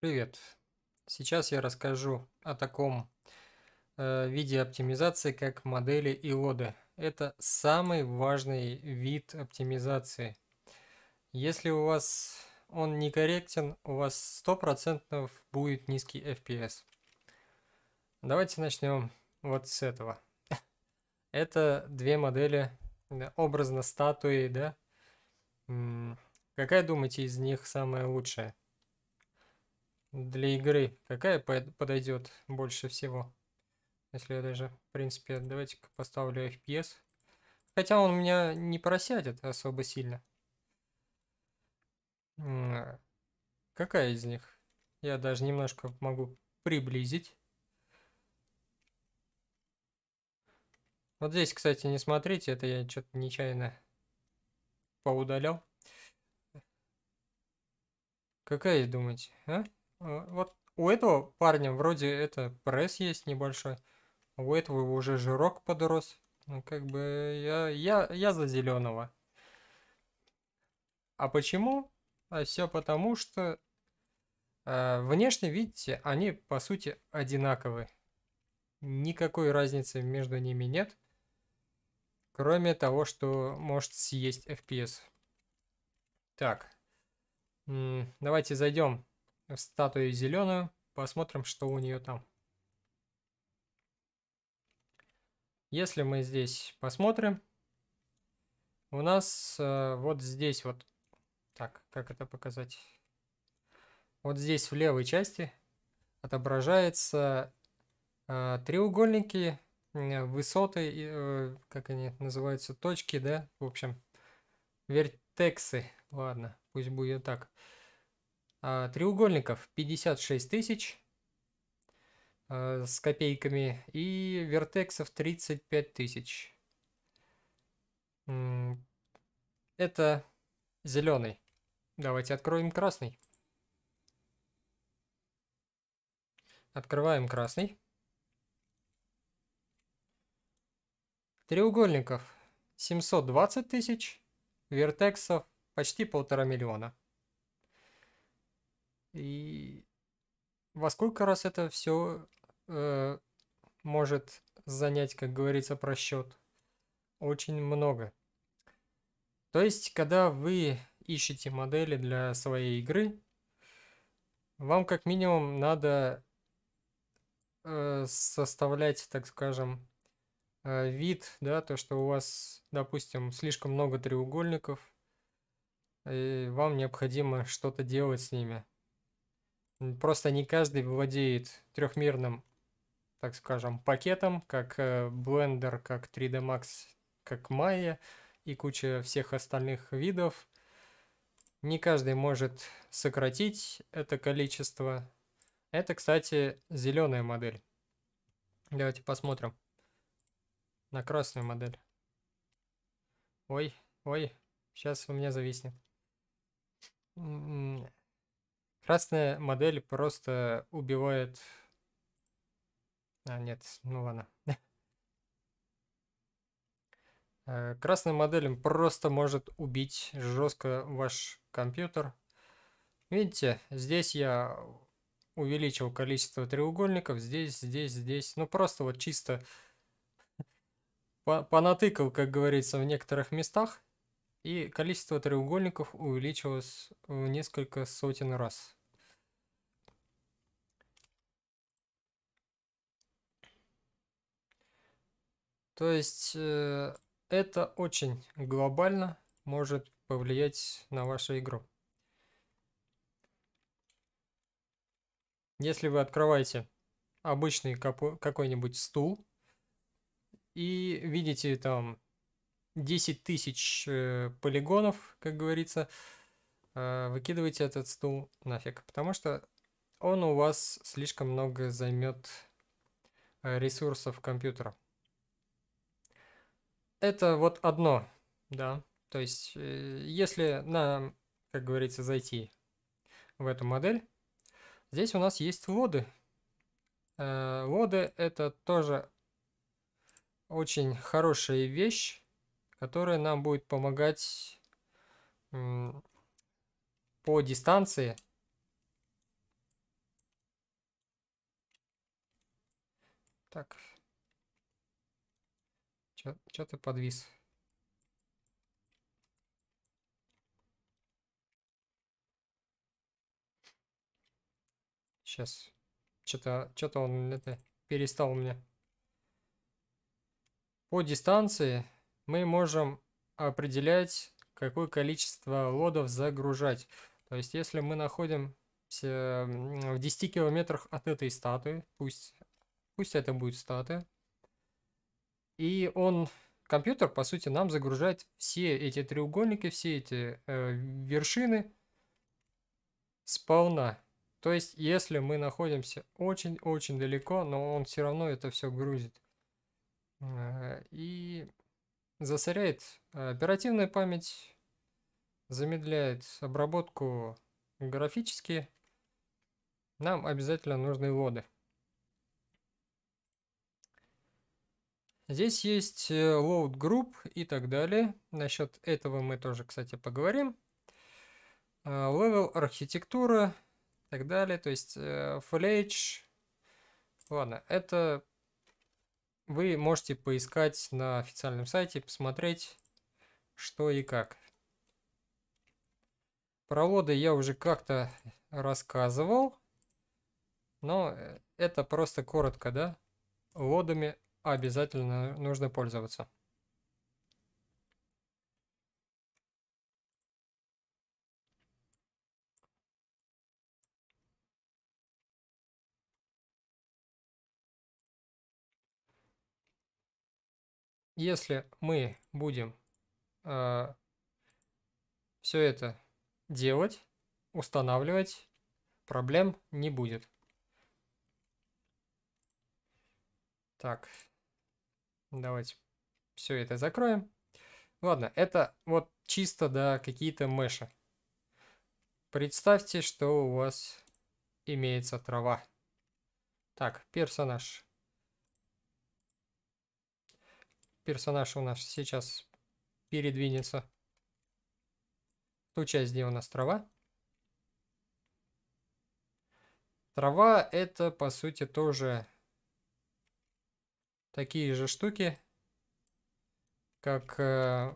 Привет! Сейчас я расскажу о таком э, виде оптимизации, как модели и лоды. Это самый важный вид оптимизации. Если у вас он некорректен, у вас 100% будет низкий FPS. Давайте начнем вот с этого. Это две модели, образно статуи, да? Какая, думаете, из них самая лучшая? для игры какая подойдет больше всего? Если я даже, в принципе, давайте поставлю FPS. Хотя он у меня не просядет особо сильно. Какая из них? Я даже немножко могу приблизить. Вот здесь, кстати, не смотрите, это я что-то нечаянно поудалял. Какая, думать а? Э, вот у этого парня вроде это пресс есть небольшой, а у этого уже жирок подрос. Ну, как бы я, я, я за зеленого. А почему? А все потому, что э, внешне, видите, они по сути одинаковы. Никакой разницы между ними нет. Кроме того, что может съесть FPS. Так. Давайте зайдем статую зеленую. Посмотрим, что у нее там. Если мы здесь посмотрим, у нас э, вот здесь вот, так, как это показать? Вот здесь в левой части отображаются э, треугольники, э, высоты, э, как они называются, точки, да, в общем, вертексы, ладно, пусть будет так. Э, а, треугольников 56 тысяч а, с копейками и вертексов 35 тысяч. Это зеленый. Давайте откроем красный. Открываем красный. Треугольников 720 тысяч, вертексов почти полтора миллиона. И во сколько раз это все э, может занять, как говорится, просчет? Очень много. То есть, когда вы ищете модели для своей игры, вам как минимум надо э, составлять, так скажем, э, вид, да, то, что у вас, допустим, слишком много треугольников, и вам необходимо что-то делать с ними. Просто не каждый владеет трехмерным, так скажем, пакетом, как э, Blender, как 3D Max, как Maya и куча всех остальных видов. Не каждый может сократить это количество. Это, кстати, зеленая модель. Давайте посмотрим на красную модель. Ой, ой, сейчас у меня зависнет. Красная модель просто убивает... А, нет, ну ладно. Э, красная модель просто может убить жестко ваш компьютер. Видите, здесь я увеличил количество треугольников, здесь, здесь, здесь. Ну просто вот чисто понатыкал, как говорится, в некоторых местах. И количество треугольников увеличилось в несколько сотен раз. То есть э, это очень глобально может повлиять на вашу игру. Если вы открываете обычный какой-нибудь стул и видите там 10 тысяч э, полигонов, как говорится, э, выкидывайте этот стул нафиг, потому что он у вас слишком много займет ресурсов компьютера это вот одно, да. То есть, э, если на, как говорится, зайти в эту модель, здесь у нас есть лоды. Э, лоды это тоже очень хорошая вещь, которая нам будет помогать по дистанции Так, Че, че ты подвис? Сейчас. Что-то что то он это перестал меня. По дистанции мы можем определять, какое количество лодов загружать. То есть, если мы находимся в 10 километрах от этой статуи, пусть, пусть это будет статуя, и он, компьютер, по сути, нам загружает все эти треугольники, все эти э, вершины сполна. То есть, если мы находимся очень-очень далеко, но он все равно это все грузит. Э, и засоряет э, оперативную память, замедляет обработку графически. Нам обязательно нужны лоды. Здесь есть э, load group и так далее. Насчет этого мы тоже, кстати, поговорим. Э, level архитектура и так далее. То есть э, FLH. Ладно, это вы можете поискать на официальном сайте, посмотреть, что и как. Про лоды я уже как-то рассказывал, но это просто коротко, да? Лодами обязательно нужно пользоваться. Если мы будем э, а, все это делать, устанавливать, проблем не будет. Так, Давайте все это закроем. Ладно, это вот чисто, да, какие-то мыши. Представьте, что у вас имеется трава. Так, персонаж. Персонаж у нас сейчас передвинется. Ту часть, где у нас трава. Трава это, по сути, тоже такие же штуки, как э,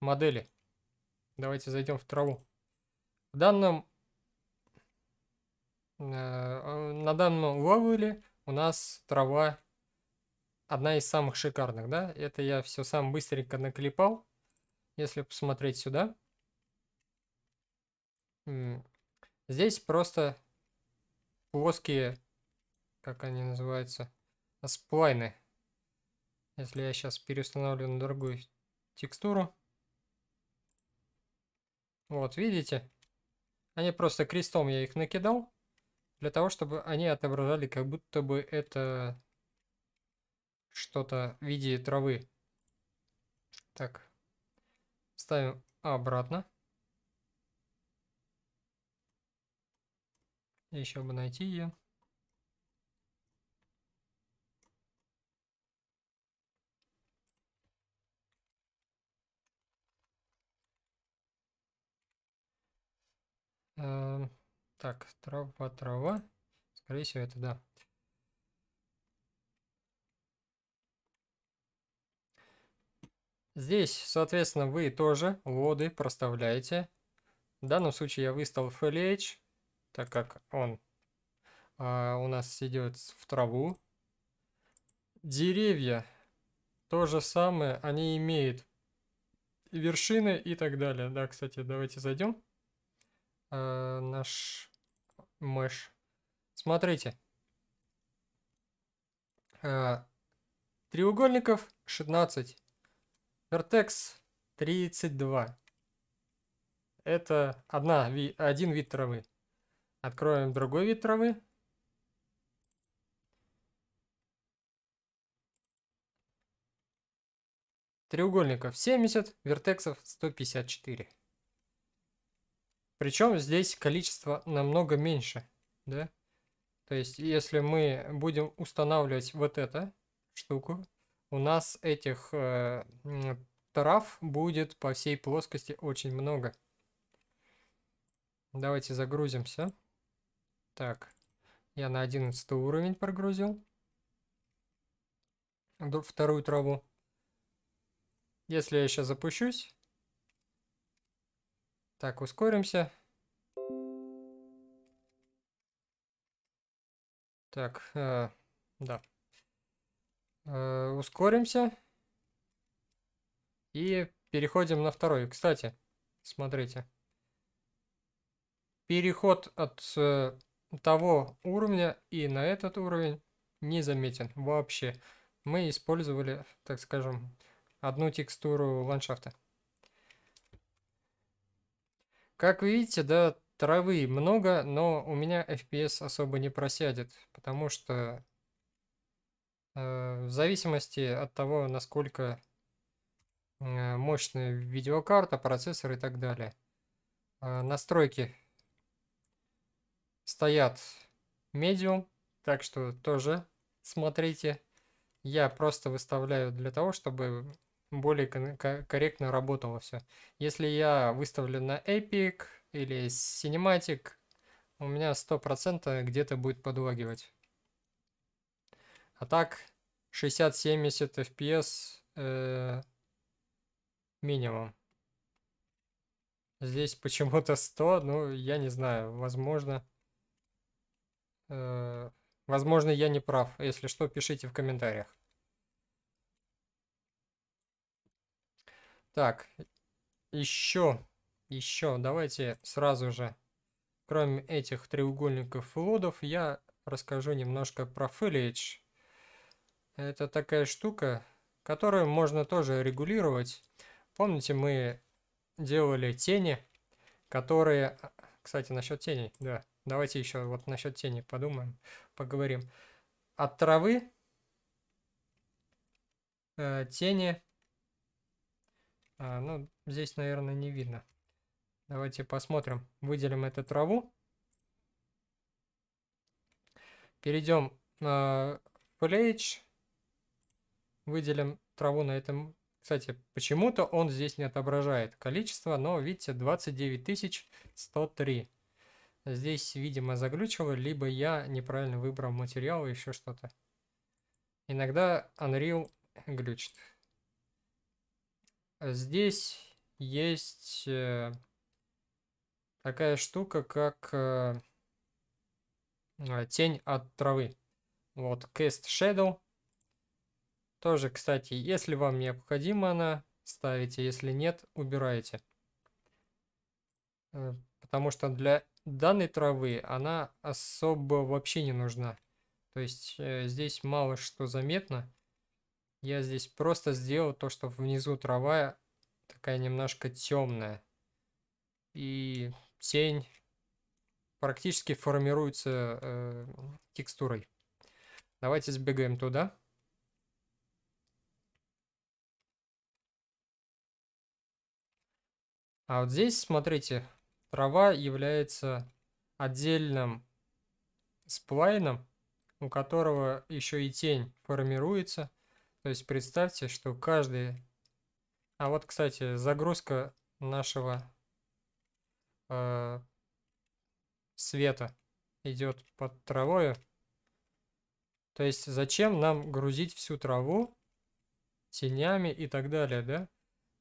модели. Давайте зайдем в траву. В данном э, на данном левеле у нас трава одна из самых шикарных, да? Это я все сам быстренько наклепал. Если посмотреть сюда. Здесь просто плоские как они называются, сплайны. Если я сейчас переустанавливаю на другую текстуру. Вот, видите? Они просто крестом я их накидал, для того, чтобы они отображали, как будто бы это что-то в виде травы. Так, ставим обратно. Еще бы найти ее. Эм, так, трава, трава. Скорее всего, это да. Здесь, соответственно, вы тоже лоды проставляете. В данном случае я выставил FLH, так как он э, у нас идет в траву. Деревья то же самое, они имеют вершины и так далее. Да, кстати, давайте зайдем э, наш меш. Смотрите. Э, треугольников 16. Вертекс 32. Это одна, ви, один вид травы. Откроем другой вид травы. Треугольников 70, вертексов 154. Причем здесь количество намного меньше, да? То есть, если мы будем устанавливать вот эту штуку, у нас этих э, трав будет по всей плоскости очень много. Давайте загрузимся. Так, я на 11 уровень прогрузил. Вторую траву. Если я сейчас запущусь, так, ускоримся. Так, э, да. Э, ускоримся. И переходим на второй. Кстати, смотрите. Переход от э, того уровня и на этот уровень не заметен вообще. Мы использовали, так скажем, одну текстуру ландшафта. Как видите, да, травы много, но у меня FPS особо не просядет, потому что э, в зависимости от того, насколько э, мощная видеокарта, процессор и так далее, э, настройки стоят medium, так что тоже смотрите. Я просто выставляю для того, чтобы более корректно работало все. Если я выставлю на Epic или Cinematic, у меня процентов где-то будет подлагивать. А так 60-70 FPS э, минимум. Здесь почему-то 100, ну я не знаю, возможно... Э, возможно я не прав, если что, пишите в комментариях. Так, еще, еще, давайте сразу же, кроме этих треугольников и лодов, я расскажу немножко про фолиэдж. Это такая штука, которую можно тоже регулировать. Помните, мы делали тени, которые... А, кстати, насчет теней, да. Давайте еще вот насчет тени подумаем, поговорим. От травы э, тени а, ну, здесь, наверное, не видно. Давайте посмотрим. Выделим эту траву. Перейдем э, в Pledge. Выделим траву на этом. Кстати, почему-то он здесь не отображает количество, но видите, 29103. Здесь, видимо, заглючило, либо я неправильно выбрал материал и еще что-то. Иногда Unreal глючит. Э, здесь есть э, такая штука, как э, а, тень от травы. Вот, Cast Shadow. Тоже, кстати, если вам необходима она, ставите, если нет, убираете. Потому что для данной травы она особо вообще не нужна. То есть здесь мало что заметно. Я здесь просто сделал то, что внизу трава такая немножко темная. И тень практически формируется э, текстурой. Давайте сбегаем туда. А вот здесь, смотрите, трава является отдельным сплайном, у которого еще и тень формируется – то есть представьте, что каждый... А вот, кстати, загрузка нашего э, света идет под травою. То есть зачем нам грузить всю траву тенями и так далее, да?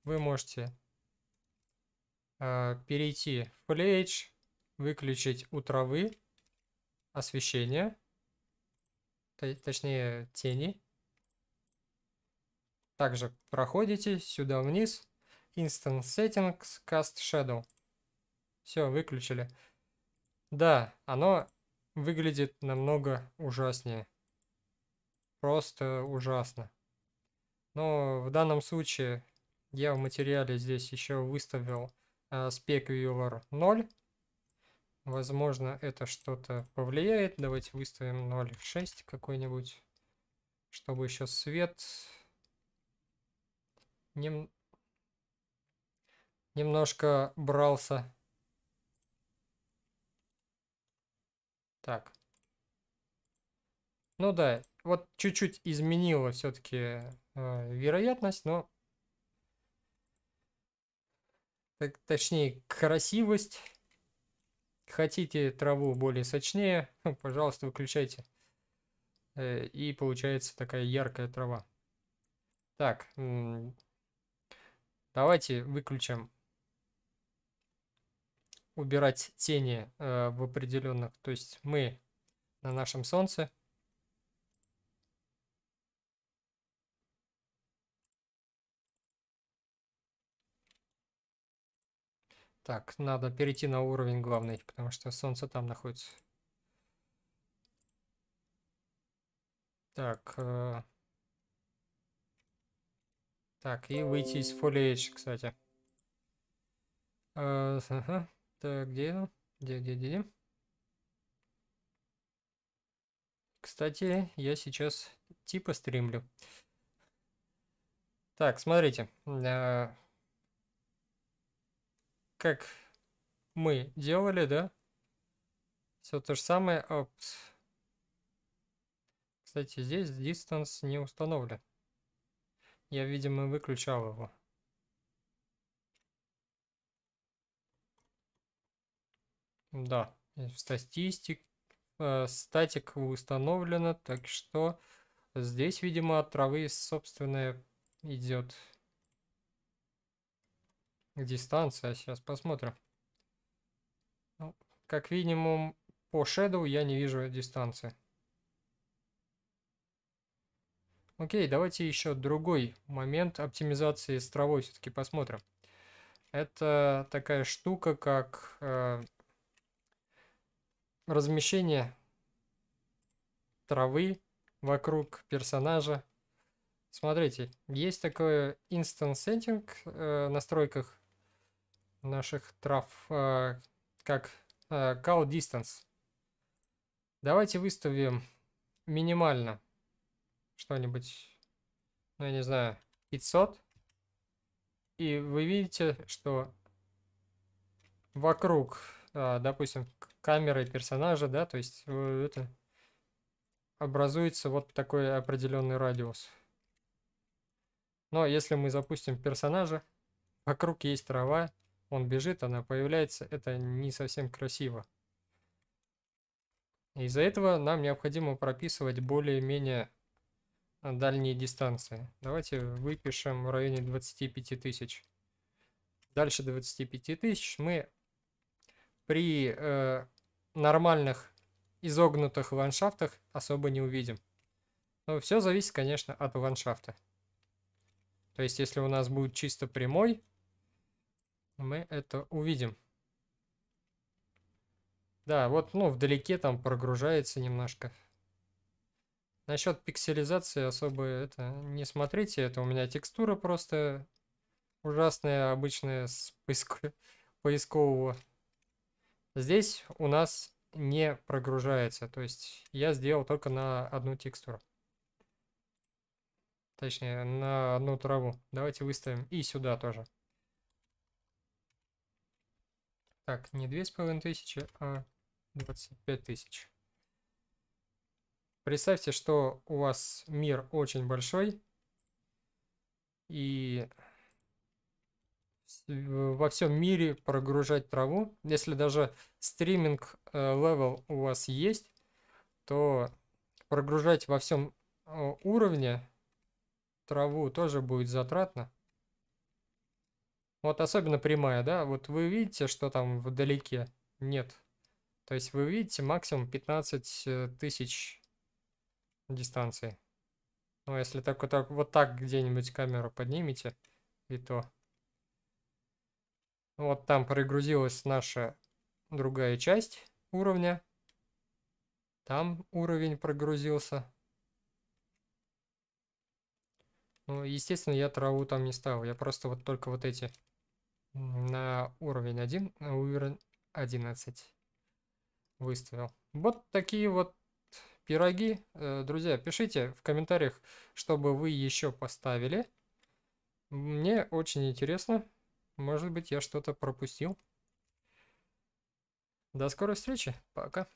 Вы можете э, перейти в Plage, выключить у травы освещение, точнее тени, также проходите сюда вниз. Instant Settings, Cast Shadow. Все, выключили. Да, оно выглядит намного ужаснее. Просто ужасно. Но в данном случае я в материале здесь еще выставил э, Spec 0. Возможно, это что-то повлияет. Давайте выставим 0.6 какой-нибудь, чтобы еще свет Нем... Немножко брался. Так. Ну да, вот чуть-чуть изменила все-таки э, вероятность, но... Так, точнее, красивость. Хотите траву более сочнее, пожалуйста, выключайте. Э, и получается такая яркая трава. Так, Давайте выключим убирать тени э, в определенных. То есть мы на нашем Солнце. Так, надо перейти на уровень главный, потому что Солнце там находится. Так, э, так, и выйти из фолиэйдж, кстати. Э, ага. Так, где? Где, где, где? Кстати, я сейчас типа стримлю. Так, смотрите. Э, как мы делали, да? Все то же самое. Опс. Кстати, здесь distance не установлен. Я, видимо, выключал его. Да, в э, статистик, э, статик установлено, так что здесь, видимо, от травы собственная идет дистанция. Сейчас посмотрим. Ну, как минимум, по Shadow я не вижу дистанции. Окей, давайте еще другой момент оптимизации с травой все-таки посмотрим. Это такая штука, как э, размещение травы вокруг персонажа. Смотрите, есть такое instant setting э, настройках наших трав, э, как э, call distance. Давайте выставим минимально что-нибудь, ну я не знаю, 500. И вы видите, что вокруг, а, допустим, камеры персонажа, да, то есть э, это образуется вот такой определенный радиус. Но если мы запустим персонажа, вокруг есть трава, он бежит, она появляется, это не совсем красиво. Из-за этого нам необходимо прописывать более-менее дальние дистанции. Давайте выпишем в районе 25 тысяч. Дальше 25 тысяч мы при э, нормальных изогнутых ландшафтах особо не увидим. Но все зависит, конечно, от ландшафта. То есть, если у нас будет чисто прямой, мы это увидим. Да, вот, ну, вдалеке там прогружается немножко. Насчет пикселизации особо это не смотрите. Это у меня текстура просто ужасная, обычная с поиск... поискового. Здесь у нас не прогружается. То есть я сделал только на одну текстуру. Точнее, на одну траву. Давайте выставим и сюда тоже. Так, не 2500, а 25 тысяч. Представьте, что у вас мир очень большой, и во всем мире прогружать траву. Если даже стриминг э, левел у вас есть, то прогружать во всем э, уровне траву тоже будет затратно. Вот особенно прямая, да, вот вы видите, что там вдалеке нет. То есть вы видите максимум 15 э, тысяч дистанции. Ну, если так вот так, вот так где-нибудь камеру поднимете, и то. Вот там прогрузилась наша другая часть уровня. Там уровень прогрузился. Ну, естественно, я траву там не ставил. Я просто вот только вот эти на уровень 1, на уровень 11 выставил. Вот такие вот пироги. Э, друзья, пишите в комментариях, чтобы вы еще поставили. Мне очень интересно. Может быть, я что-то пропустил. До скорой встречи. Пока.